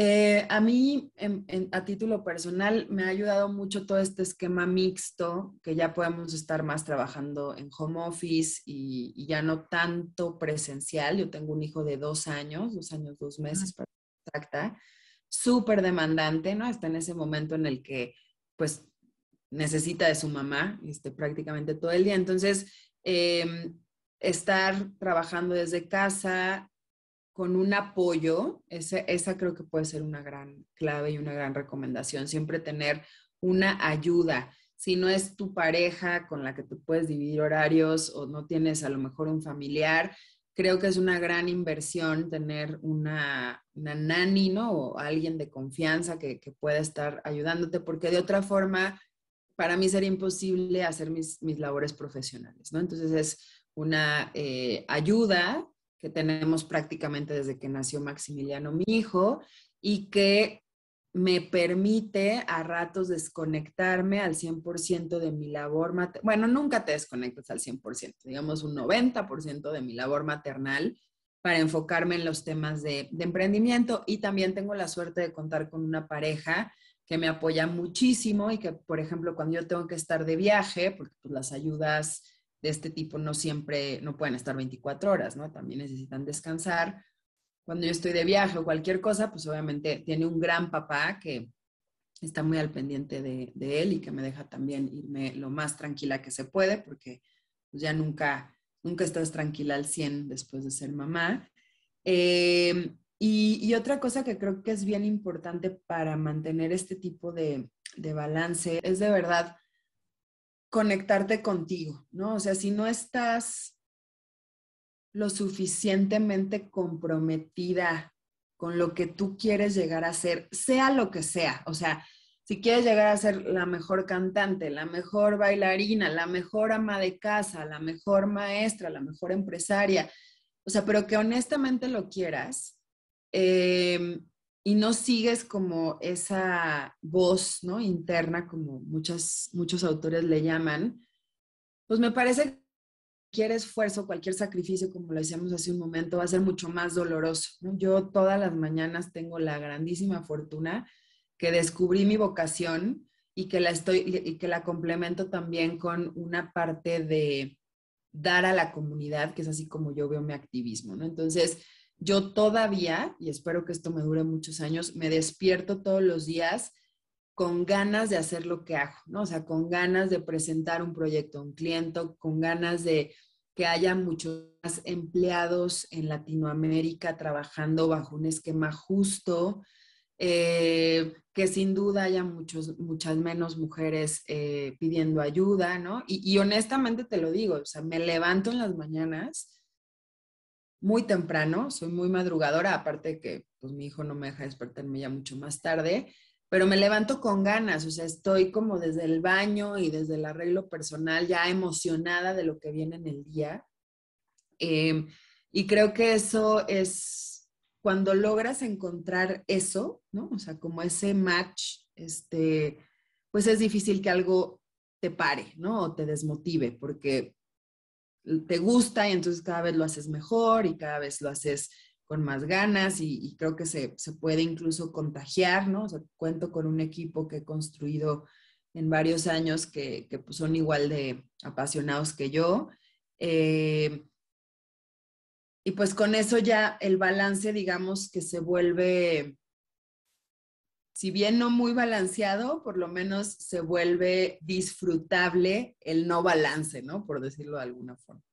Eh, a mí, a título personal, me ha ayudado mucho todo este esquema mixto, que ya podemos estar más trabajando en home office y, ya no tanto presencial. Yo tengo un hijo de dos años, dos años, dos meses, para exacta, súper demandante, ¿no? Está en ese momento en el que, pues, necesita de su mamá este, prácticamente todo el día. Entonces, em, estar trabajando desde casa con un apoyo, esa, esa creo que puede ser una gran clave y una gran recomendación, siempre tener una ayuda. Si no es tu pareja con la que te puedes dividir horarios o no tienes a lo mejor un familiar, creo que es una gran inversión tener una, una nani, O alguien de confianza que, pueda estar ayudándote, porque de otra forma, para mí sería imposible hacer mis, labores profesionales, ¿no? Entonces es una eh, ayuda que tenemos prácticamente desde que nació Maximiliano, mi hijo, y que me permite a ratos desconectarme al 100% de mi labor maternal. Bueno, nunca te desconectas al 100%, digamos un 90% de mi labor maternal para enfocarme en los temas de, emprendimiento y también tengo la suerte de contar con una pareja que me apoya muchísimo y que, por ejemplo, cuando yo tengo que estar de viaje, porque pues, las ayudas de este tipo no siempre, no pueden estar 24 horas, ¿no? También necesitan descansar. Cuando yo estoy de viaje o cualquier cosa, pues obviamente tiene un gran papá que está muy al pendiente de, de él y que me deja también irme lo más tranquila que se puede, porque pues, ya nunca, nunca estás tranquila al 100 después de ser mamá. Eh, y, y, otra cosa que creo que es bien importante para mantener este tipo de, de balance es de verdad conectarte contigo, ¿no? O sea, si no estás lo suficientemente comprometida con lo que tú quieres llegar a ser, sea lo que sea, o sea, si quieres llegar a ser la mejor cantante, la mejor bailarina, la mejor ama de casa, la mejor maestra, la mejor empresaria, o sea, pero que honestamente lo quieras, em, y no sigues como esa voz, ¿no? Interna, como muchas, muchos autores le llaman, pues me parece que cualquier esfuerzo, cualquier sacrificio, como lo decíamos hace un momento, va a ser mucho más doloroso. Yo todas las mañanas tengo la grandísima fortuna que descubrí mi vocación y que la estoy y que la complemento también con una parte de dar a la comunidad, que es así como yo veo mi activismo, ¿no? Entonces, yo todavía, y espero que esto me dure muchos años, me despierto todos los días con ganas de hacer lo que hago, ¿no? O sea, con ganas de presentar un proyecto a un cliente, con ganas de que haya muchos empleados en Latinoamérica trabajando bajo un esquema justo, eh, que sin duda haya muchos, muchas menos mujeres eh, pidiendo ayuda, ¿no? Y, y honestamente te lo digo, o sea, me levanto en las mañanas muy temprano, soy muy madrugadora, aparte que pues, mi hijo no me deja despertarme ya mucho más tarde, pero me levanto con ganas, o sea, estoy como desde el baño y desde el arreglo personal ya emocionada de lo que viene en el día. Em, y creo que eso es cuando logras encontrar eso, ¿no? O sea, como ese match, este, pues es difícil que algo te pare, ¿no? O te desmotive, porque te gusta y entonces cada vez lo haces mejor y cada vez lo haces con más ganas y, creo que se, puede incluso contagiar, ¿no? O sea, cuento con un equipo que he construido en varios años que, pues, son igual de apasionados que yo. Eh, y pues con eso ya el balance, digamos, que se vuelve si bien no muy balanceado, por lo menos se vuelve disfrutable el no balance, ¿no? Por decirlo de alguna forma.